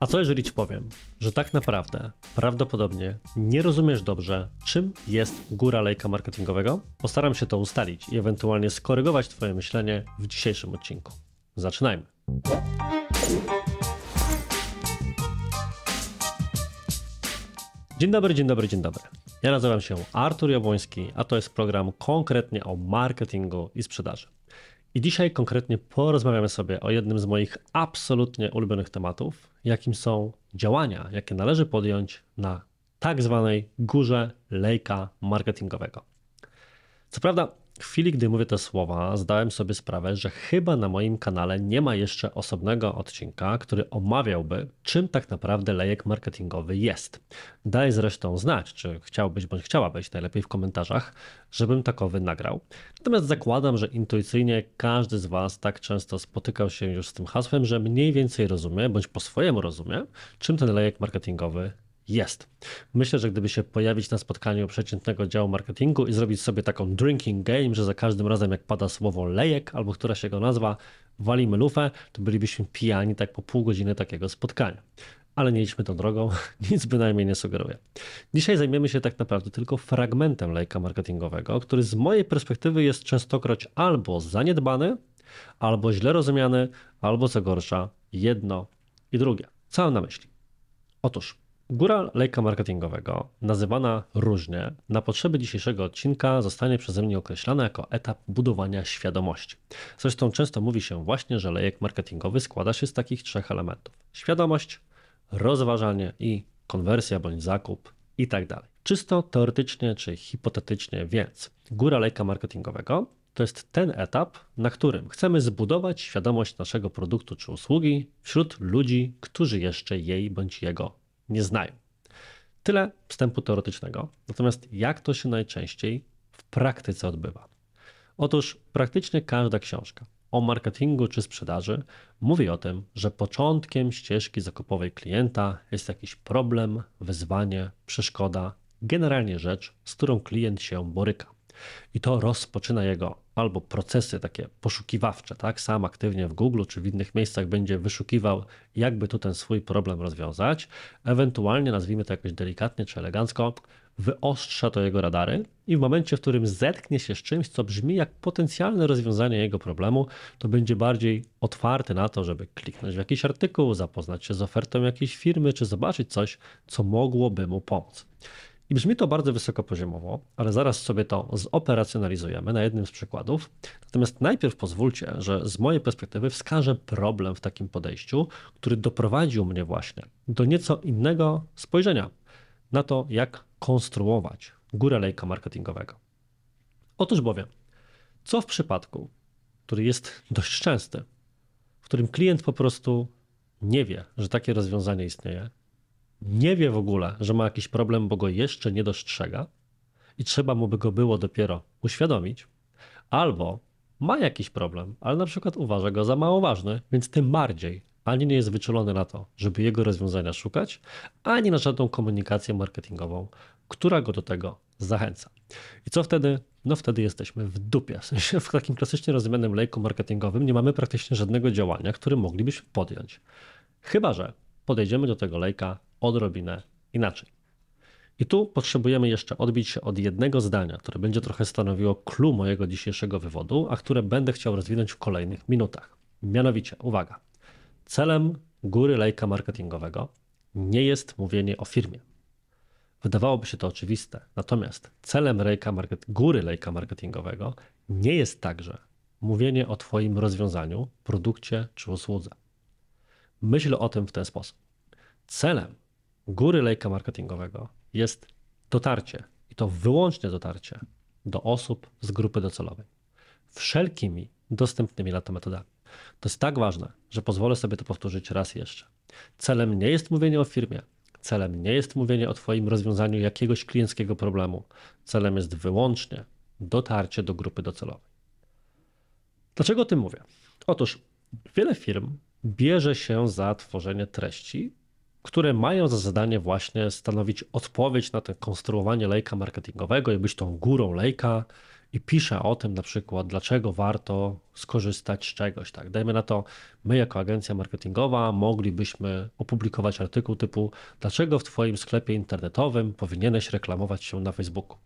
A co jeżeli ci powiem, że tak naprawdę prawdopodobnie nie rozumiesz dobrze, czym jest góra lejka marketingowego? Postaram się to ustalić i ewentualnie skorygować Twoje myślenie w dzisiejszym odcinku. Zaczynajmy. Dzień dobry, dzień dobry, dzień dobry. Ja nazywam się Artur Jabłoński, a to jest program konkretnie o marketingu i sprzedaży. I dzisiaj konkretnie porozmawiamy sobie o jednym z moich absolutnie ulubionych tematów, jakim są działania, jakie należy podjąć na tak zwanej górze lejka marketingowego. Co prawda, w chwili, gdy mówię te słowa, zdałem sobie sprawę, że chyba na moim kanale nie ma jeszcze osobnego odcinka, który omawiałby, czym tak naprawdę lejek marketingowy jest. Daj zresztą znać, czy chciałbyś bądź chciałabyś, najlepiej w komentarzach, żebym takowy nagrał. Natomiast zakładam, że intuicyjnie każdy z Was tak często spotykał się już z tym hasłem, że mniej więcej rozumie, bądź po swojemu rozumie, czym ten lejek marketingowy jest. Myślę, że gdyby się pojawić na spotkaniu przeciętnego działu marketingu i zrobić sobie taką drinking game, że za każdym razem jak pada słowo lejek albo która się go nazwa, walimy lufę, to bylibyśmy pijani tak po pół godziny takiego spotkania. Ale nie idźmy tą drogą, nic bynajmniej nie sugeruję. Dzisiaj zajmiemy się tak naprawdę tylko fragmentem lejka marketingowego, który z mojej perspektywy jest częstokroć albo zaniedbany, albo źle rozumiany, albo co gorsza, jedno i drugie. Co mam na myśli? Otóż Góra lejka marketingowego, nazywana różnie, na potrzeby dzisiejszego odcinka zostanie przeze mnie określana jako etap budowania świadomości. Zresztą często mówi się właśnie, że lejek marketingowy składa się z takich trzech elementów: świadomość, rozważanie i konwersja bądź zakup itd. Tak Czysto teoretycznie czy hipotetycznie więc, góra lejka marketingowego to jest ten etap, na którym chcemy zbudować świadomość naszego produktu czy usługi wśród ludzi, którzy jeszcze jej bądź jego nie znają. Tyle wstępu teoretycznego. Natomiast jak to się najczęściej w praktyce odbywa? Otóż praktycznie każda książka o marketingu czy sprzedaży mówi o tym, że początkiem ścieżki zakupowej klienta jest jakiś problem, wyzwanie, przeszkoda, generalnie rzecz, z którą klient się boryka. I to rozpoczyna jego albo procesy takie poszukiwawcze, tak, sam aktywnie w Google czy w innych miejscach będzie wyszukiwał, jakby tu ten swój problem rozwiązać, ewentualnie nazwijmy to jakoś delikatnie czy elegancko, wyostrza to jego radary i w momencie, w którym zetknie się z czymś, co brzmi jak potencjalne rozwiązanie jego problemu, to będzie bardziej otwarty na to, żeby kliknąć w jakiś artykuł, zapoznać się z ofertą jakiejś firmy, czy zobaczyć coś, co mogłoby mu pomóc. I brzmi to bardzo wysokopoziomowo, ale zaraz sobie to zoperacjonalizujemy na jednym z przykładów. Natomiast najpierw pozwólcie, że z mojej perspektywy wskażę problem w takim podejściu, który doprowadził mnie właśnie do nieco innego spojrzenia na to, jak konstruować górę lejka marketingowego. Otóż bowiem, co w przypadku, który jest dość częsty, w którym klient po prostu nie wie, że takie rozwiązanie istnieje, nie wie w ogóle, że ma jakiś problem, bo go jeszcze nie dostrzega i trzeba mu by go było dopiero uświadomić, albo ma jakiś problem, ale na przykład uważa go za mało ważny, więc tym bardziej ani nie jest wyczulony na to, żeby jego rozwiązania szukać, ani na żadną komunikację marketingową, która go do tego zachęca. I co wtedy? No wtedy jesteśmy w dupie. W sensie w takim klasycznie rozumianym lejku marketingowym nie mamy praktycznie żadnego działania, które moglibyśmy podjąć. Chyba, że podejdziemy do tego lejka odrobinę inaczej. I tu potrzebujemy jeszcze odbić się od jednego zdania, które będzie trochę stanowiło clue mojego dzisiejszego wywodu, a które będę chciał rozwinąć w kolejnych minutach. Mianowicie, uwaga, celem góry lejka marketingowego nie jest mówienie o firmie. Wydawałoby się to oczywiste, natomiast celem lejka market, góry lejka marketingowego nie jest także mówienie o Twoim rozwiązaniu, produkcie czy usłudze. Myśl o tym w ten sposób. Celem góry lejka marketingowego jest dotarcie i to wyłącznie dotarcie do osób z grupy docelowej wszelkimi dostępnymi lata metodami. To jest tak ważne, że pozwolę sobie to powtórzyć raz jeszcze. Celem nie jest mówienie o firmie, celem nie jest mówienie o Twoim rozwiązaniu jakiegoś klienckiego problemu. Celem jest wyłącznie dotarcie do grupy docelowej. Dlaczego o tym mówię? Otóż wiele firm bierze się za tworzenie treści, które mają za zadanie właśnie stanowić odpowiedź na to konstruowanie lejka marketingowego i być tą górą lejka, i pisze o tym na przykład, dlaczego warto skorzystać z czegoś. Tak? Dajmy na to, my jako agencja marketingowa moglibyśmy opublikować artykuł typu dlaczego w Twoim sklepie internetowym powinieneś reklamować się na Facebooku.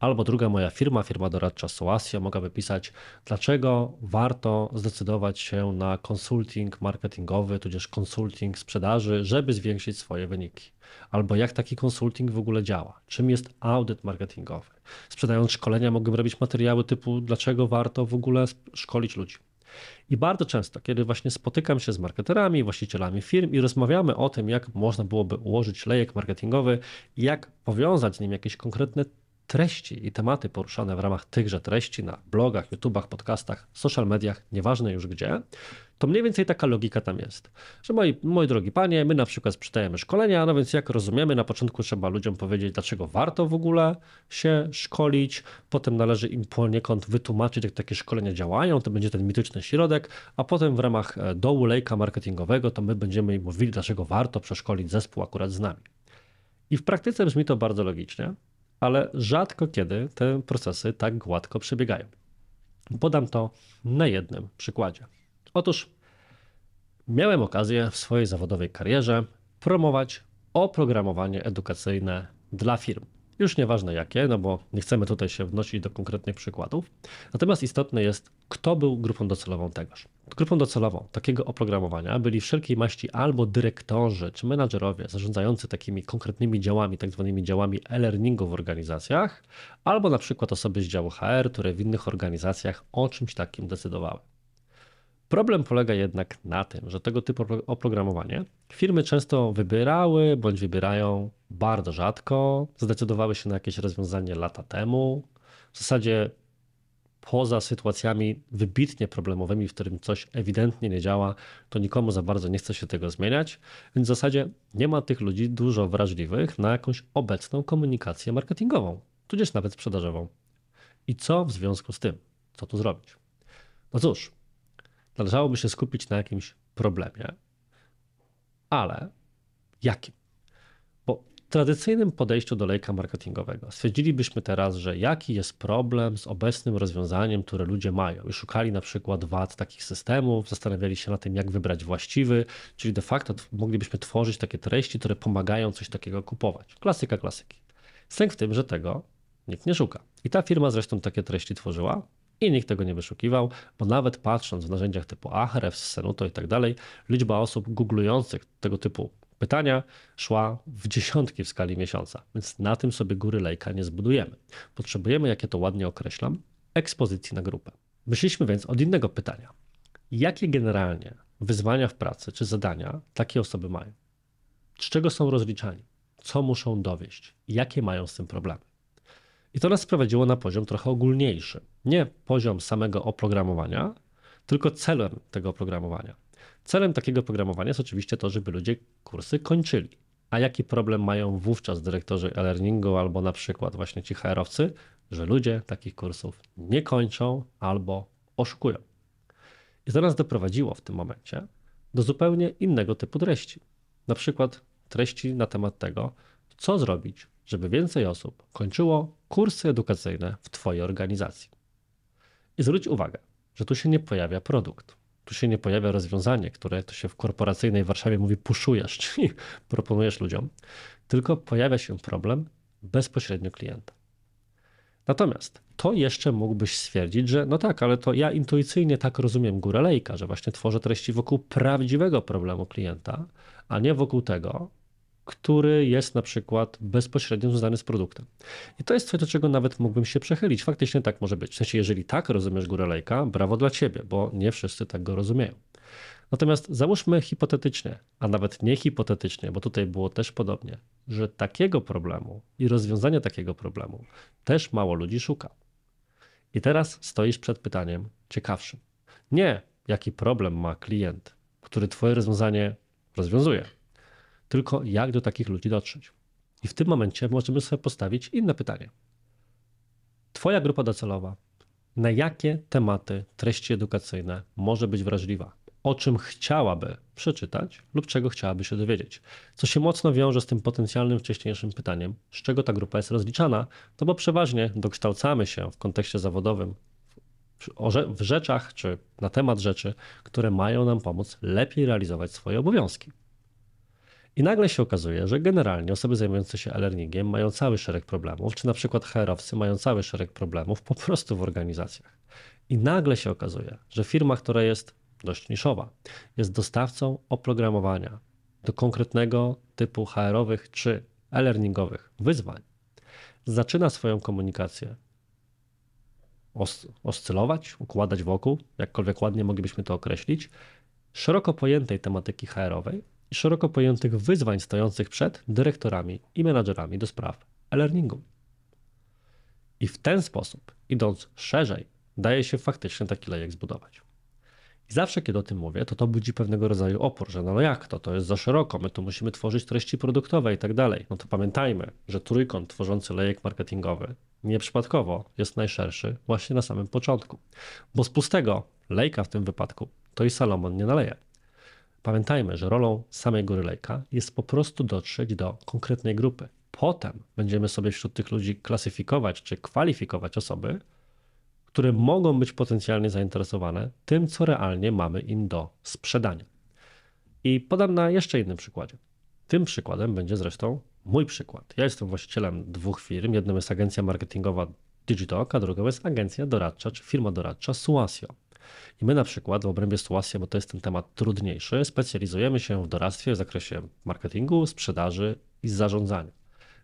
Albo druga moja firma, firma doradcza Soasio, mogłaby pisać dlaczego warto zdecydować się na konsulting marketingowy, tudzież konsulting sprzedaży, żeby zwiększyć swoje wyniki albo jak taki konsulting w ogóle działa, czym jest audyt marketingowy. Sprzedając szkolenia, mogłem robić materiały typu, dlaczego warto w ogóle szkolić ludzi. I bardzo często, kiedy właśnie spotykam się z marketerami, właścicielami firm i rozmawiamy o tym, jak można byłoby ułożyć lejek marketingowy, jak powiązać z nim jakieś konkretne treści i tematy poruszane w ramach tychże treści na blogach, YouTubach, podcastach, social mediach, nieważne już gdzie, to mniej więcej taka logika tam jest. Że moi, moi drogi panie, my na przykład sprzedajemy szkolenia, no więc jak rozumiemy, na początku trzeba ludziom powiedzieć, dlaczego warto w ogóle się szkolić, potem należy im poniekąd wytłumaczyć, jak takie szkolenia działają, to będzie ten mityczny środek, a potem w ramach e, dołu lejka marketingowego to my będziemy im mówili, dlaczego warto przeszkolić zespół akurat z nami. I w praktyce brzmi to bardzo logicznie, ale rzadko kiedy te procesy tak gładko przebiegają. Podam to na jednym przykładzie. Otóż miałem okazję w swojej zawodowej karierze promować oprogramowanie edukacyjne dla firm. Już nieważne jakie, no bo nie chcemy tutaj się wnosić do konkretnych przykładów. Natomiast istotne jest, kto był grupą docelową tegoż. Grupą docelową takiego oprogramowania byli wszelkiej maści albo dyrektorzy czy menadżerowie zarządzający takimi konkretnymi działami, tak zwanymi działami e-learningu w organizacjach, albo na przykład osoby z działu HR, które w innych organizacjach o czymś takim decydowały. Problem polega jednak na tym, że tego typu oprogramowanie firmy często wybierały bądź wybierają bardzo rzadko. Zdecydowały się na jakieś rozwiązanie lata temu. W zasadzie poza sytuacjami wybitnie problemowymi, w którym coś ewidentnie nie działa, to nikomu za bardzo nie chce się tego zmieniać, więc w zasadzie nie ma tych ludzi dużo wrażliwych na jakąś obecną komunikację marketingową, tudzież nawet sprzedażową. I co w związku z tym? Co tu zrobić? No cóż, należałoby się skupić na jakimś problemie, ale jakim? tradycyjnym podejściu do lejka marketingowego. Stwierdzilibyśmy teraz, że jaki jest problem z obecnym rozwiązaniem, które ludzie mają. I szukali na przykład wad takich systemów, zastanawiali się na tym, jak wybrać właściwy, czyli de facto moglibyśmy tworzyć takie treści, które pomagają coś takiego kupować. Klasyka klasyki. Sęk w tym, że tego nikt nie szuka. I ta firma zresztą takie treści tworzyła, i nikt tego nie wyszukiwał, bo nawet patrząc w narzędziach typu Ahrefs, Senuto i tak dalej, liczba osób googlujących tego typu pytania szła w dziesiątki w skali miesiąca, więc na tym sobie góry lejka nie zbudujemy. Potrzebujemy, jakie to ładnie określam, ekspozycji na grupę. Myśleliśmy więc od innego pytania. Jakie generalnie wyzwania w pracy czy zadania takie osoby mają? Z czego są rozliczani? Co muszą dowieść? Jakie mają z tym problemy? I to nas sprowadziło na poziom trochę ogólniejszy. Nie poziom samego oprogramowania, tylko celem tego oprogramowania Celem takiego programowania jest oczywiście to, żeby ludzie kursy kończyli. A jaki problem mają wówczas dyrektorzy e-learningu albo na przykład właśnie ci HR-owcy, że ludzie takich kursów nie kończą albo oszukują. I to nas doprowadziło w tym momencie do zupełnie innego typu treści. Na przykład treści na temat tego, co zrobić, żeby więcej osób kończyło kursy edukacyjne w Twojej organizacji. I zwróć uwagę, że tu się nie pojawia produkt tu się nie pojawia rozwiązanie, które to się w korporacyjnej Warszawie mówi puszujesz, czyli proponujesz ludziom, tylko pojawia się problem bezpośrednio klienta. Natomiast to jeszcze mógłbyś stwierdzić, że no tak, ale to ja intuicyjnie tak rozumiem górę lejka, że właśnie tworzę treści wokół prawdziwego problemu klienta, a nie wokół tego, który jest na przykład bezpośrednio związany z produktem. I to jest coś, do czego nawet mógłbym się przechylić. Faktycznie tak może być. W sensie, jeżeli tak rozumiesz górę lejka, brawo dla ciebie, bo nie wszyscy tak go rozumieją. Natomiast załóżmy hipotetycznie, a nawet nie hipotetycznie, bo tutaj było też podobnie, że takiego problemu i rozwiązania takiego problemu też mało ludzi szuka. I teraz stoisz przed pytaniem ciekawszym. Nie, jaki problem ma klient, który Twoje rozwiązanie rozwiązuje, tylko jak do takich ludzi dotrzeć. I w tym momencie możemy sobie postawić inne pytanie. Twoja grupa docelowa, na jakie tematy, treści edukacyjne może być wrażliwa? O czym chciałaby przeczytać lub czego chciałaby się dowiedzieć? Co się mocno wiąże z tym potencjalnym wcześniejszym pytaniem, z czego ta grupa jest rozliczana, To no bo przeważnie dokształcamy się w kontekście zawodowym w rzeczach czy na temat rzeczy, które mają nam pomóc lepiej realizować swoje obowiązki. I nagle się okazuje, że generalnie osoby zajmujące się e-learningiem mają cały szereg problemów, czy na przykład HR-owcy mają cały szereg problemów po prostu w organizacjach. I nagle się okazuje, że firma, która jest dość niszowa, jest dostawcą oprogramowania do konkretnego typu HR-owych er czy e-learningowych wyzwań, zaczyna swoją komunikację os oscylować, układać wokół, jakkolwiek ładnie moglibyśmy to określić, szeroko pojętej tematyki HR-owej, i szeroko pojętych wyzwań stojących przed dyrektorami i menadżerami do spraw e-learningu. I w ten sposób, idąc szerzej, daje się faktycznie taki lejek zbudować. I zawsze, kiedy o tym mówię, to to budzi pewnego rodzaju opór, że no, jak to, to jest za szeroko, my tu musimy tworzyć treści produktowe i tak dalej. No to pamiętajmy, że trójkąt tworzący lejek marketingowy nieprzypadkowo jest najszerszy właśnie na samym początku, bo z pustego lejka w tym wypadku to i Salomon nie naleje. Pamiętajmy, że rolą samej góry lejka jest po prostu dotrzeć do konkretnej grupy. Potem będziemy sobie wśród tych ludzi klasyfikować czy kwalifikować osoby, które mogą być potencjalnie zainteresowane tym, co realnie mamy im do sprzedania. I podam na jeszcze innym przykładzie. Tym przykładem będzie zresztą mój przykład. Ja jestem właścicielem dwóch firm. Jedną jest agencja marketingowa Digitalk, a drugą jest agencja doradcza czy firma doradcza Suasio. I my na przykład w obrębie sytuacji, bo to jest ten temat trudniejszy, specjalizujemy się w doradztwie w zakresie marketingu, sprzedaży i zarządzania.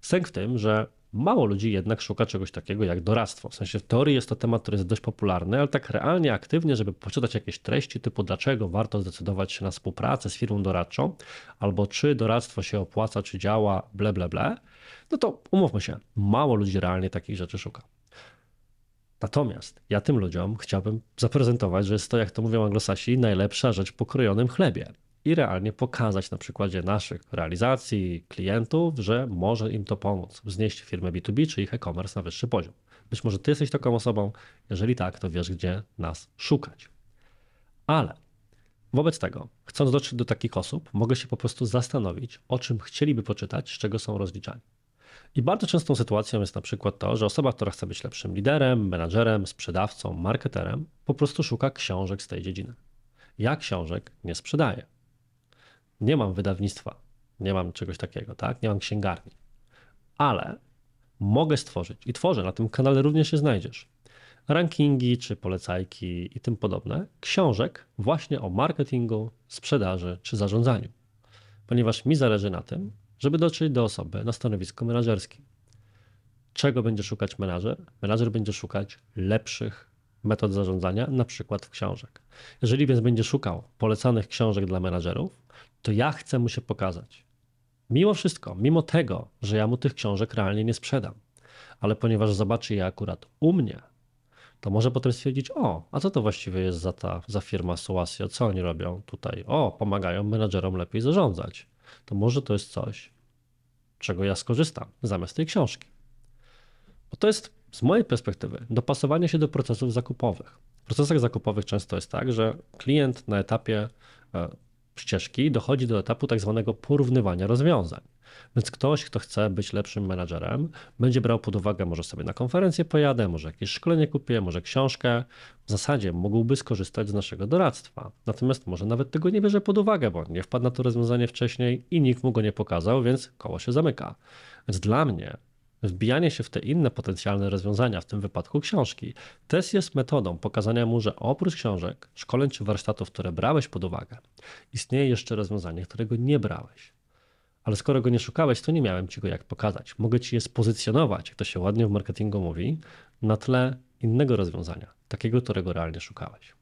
Sęk w tym, że mało ludzi jednak szuka czegoś takiego jak doradztwo. W sensie w teorii jest to temat, który jest dość popularny, ale tak realnie, aktywnie, żeby poczytać jakieś treści typu dlaczego warto zdecydować się na współpracę z firmą doradczą, albo czy doradztwo się opłaca, czy działa, ble, ble, ble, no to umówmy się, mało ludzi realnie takich rzeczy szuka. Natomiast ja tym ludziom chciałbym zaprezentować, że jest to, jak to mówią anglosasi, najlepsza rzecz w pokrojonym chlebie. I realnie pokazać na przykładzie naszych realizacji klientów, że może im to pomóc wznieść firmę B2B czy ich e-commerce na wyższy poziom. Być może ty jesteś taką osobą, jeżeli tak, to wiesz, gdzie nas szukać. Ale wobec tego, chcąc dotrzeć do takich osób, mogę się po prostu zastanowić, o czym chcieliby poczytać, z czego są rozliczani. I bardzo częstą sytuacją jest na przykład to, że osoba, która chce być lepszym liderem, menadżerem, sprzedawcą, marketerem, po prostu szuka książek z tej dziedziny. Ja książek nie sprzedaję. Nie mam wydawnictwa, nie mam czegoś takiego, tak? Nie mam księgarni. Ale mogę stworzyć i tworzę, na tym kanale również się znajdziesz. Rankingi czy polecajki i tym podobne książek właśnie o marketingu, sprzedaży czy zarządzaniu. Ponieważ mi zależy na tym, żeby dotrzeć do osoby na stanowisku menedżerskim. Czego będzie szukać menażer? Menażer będzie szukać lepszych metod zarządzania, na przykład w książek. Jeżeli więc będzie szukał polecanych książek dla menażerów, to ja chcę mu się pokazać. Mimo wszystko, mimo tego, że ja mu tych książek realnie nie sprzedam, ale ponieważ zobaczy je akurat u mnie, to może potem stwierdzić, o, a co to właściwie jest za ta za firma Soasio, co oni robią tutaj? O, pomagają menażerom lepiej zarządzać. To może to jest coś, czego ja skorzystam zamiast tej książki. Bo to jest z mojej perspektywy dopasowanie się do procesów zakupowych. W procesach zakupowych często jest tak, że klient na etapie e, ścieżki dochodzi do etapu tak zwanego porównywania rozwiązań. Więc ktoś, kto chce być lepszym menadżerem, będzie brał pod uwagę, może sobie na konferencję pojadę, może jakieś szkolenie kupię, może książkę. W zasadzie mógłby skorzystać z naszego doradztwa. Natomiast może nawet tego nie bierze pod uwagę, bo nie wpadł na to rozwiązanie wcześniej i nikt mu go nie pokazał, więc koło się zamyka. Więc dla mnie wbijanie się w te inne potencjalne rozwiązania, w tym wypadku książki. Test jest metodą pokazania mu, że oprócz książek, szkoleń czy warsztatów, które brałeś pod uwagę, istnieje jeszcze rozwiązanie, którego nie brałeś ale skoro go nie szukałeś, to nie miałem ci go jak pokazać. Mogę ci je spozycjonować, jak to się ładnie w marketingu mówi, na tle innego rozwiązania, takiego, którego realnie szukałeś.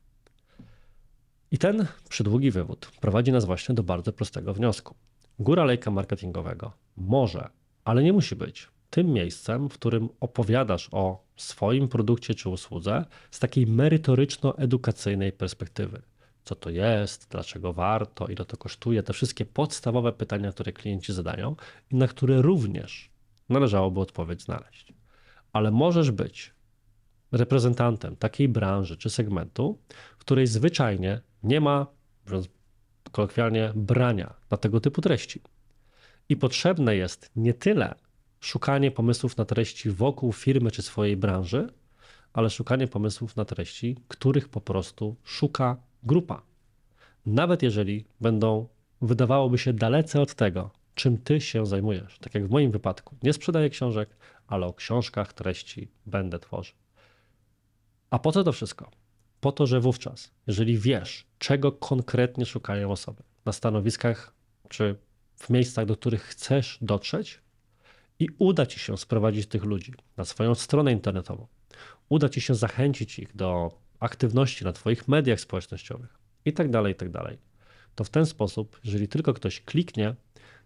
I ten przydługi wywód prowadzi nas właśnie do bardzo prostego wniosku. Góra lejka marketingowego może, ale nie musi być tym miejscem, w którym opowiadasz o swoim produkcie czy usłudze z takiej merytoryczno-edukacyjnej perspektywy co to jest, dlaczego warto, ile to kosztuje, te wszystkie podstawowe pytania, które klienci zadają i na które również należałoby odpowiedź znaleźć. Ale możesz być reprezentantem takiej branży czy segmentu, w której zwyczajnie nie ma, mówiąc kolokwialnie, brania na tego typu treści. I potrzebne jest nie tyle szukanie pomysłów na treści wokół firmy czy swojej branży, ale szukanie pomysłów na treści, których po prostu szuka grupa. Nawet jeżeli będą, wydawałoby się, dalece od tego, czym ty się zajmujesz. Tak jak w moim wypadku. Nie sprzedaję książek, ale o książkach treści będę tworzył. A po co to wszystko? Po to, że wówczas, jeżeli wiesz, czego konkretnie szukają osoby na stanowiskach czy w miejscach, do których chcesz dotrzeć, i uda ci się sprowadzić tych ludzi na swoją stronę internetową, uda ci się zachęcić ich do aktywności na Twoich mediach społecznościowych i tak dalej, i tak dalej. To w ten sposób, jeżeli tylko ktoś kliknie,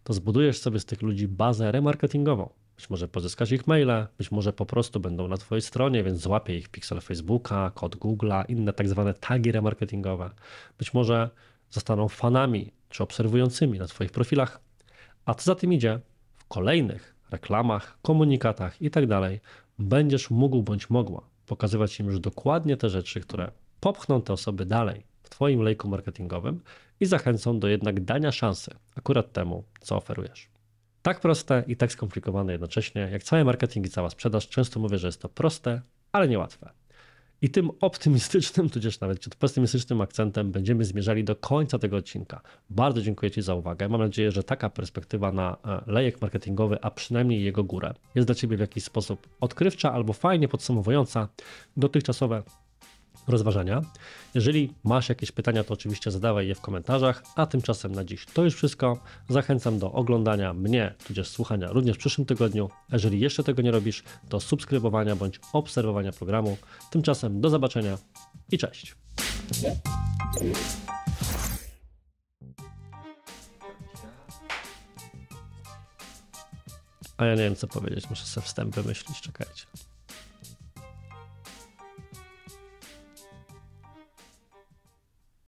to zbudujesz sobie z tych ludzi bazę remarketingową. Być może pozyskasz ich maile, być może po prostu będą na Twojej stronie, więc złapie ich pixel Facebooka, kod Google'a, inne tak zwane tagi remarketingowe. Być może zostaną fanami czy obserwującymi na Twoich profilach. A co za tym idzie, w kolejnych reklamach, komunikatach itd. Tak będziesz mógł bądź mogła pokazywać im już dokładnie te rzeczy, które popchną te osoby dalej w Twoim lejku marketingowym i zachęcą do jednak dania szansy akurat temu, co oferujesz. Tak proste i tak skomplikowane jednocześnie, jak cały marketing i cała sprzedaż, często mówię, że jest to proste, ale niełatwe. I tym optymistycznym, tudzież nawet pesymistycznym akcentem będziemy zmierzali do końca tego odcinka. Bardzo dziękuję Ci za uwagę. Mam nadzieję, że taka perspektywa na e, lejek marketingowy, a przynajmniej jego górę, jest dla Ciebie w jakiś sposób odkrywcza albo fajnie podsumowująca dotychczasowe rozważania. Jeżeli masz jakieś pytania, to oczywiście zadawaj je w komentarzach, a tymczasem na dziś to już wszystko. Zachęcam do oglądania mnie, tudzież słuchania również w przyszłym tygodniu. Jeżeli jeszcze tego nie robisz, to subskrybowania bądź obserwowania programu. Tymczasem do zobaczenia i cześć. A ja nie wiem co powiedzieć, muszę sobie wstęp wymyślić, czekajcie.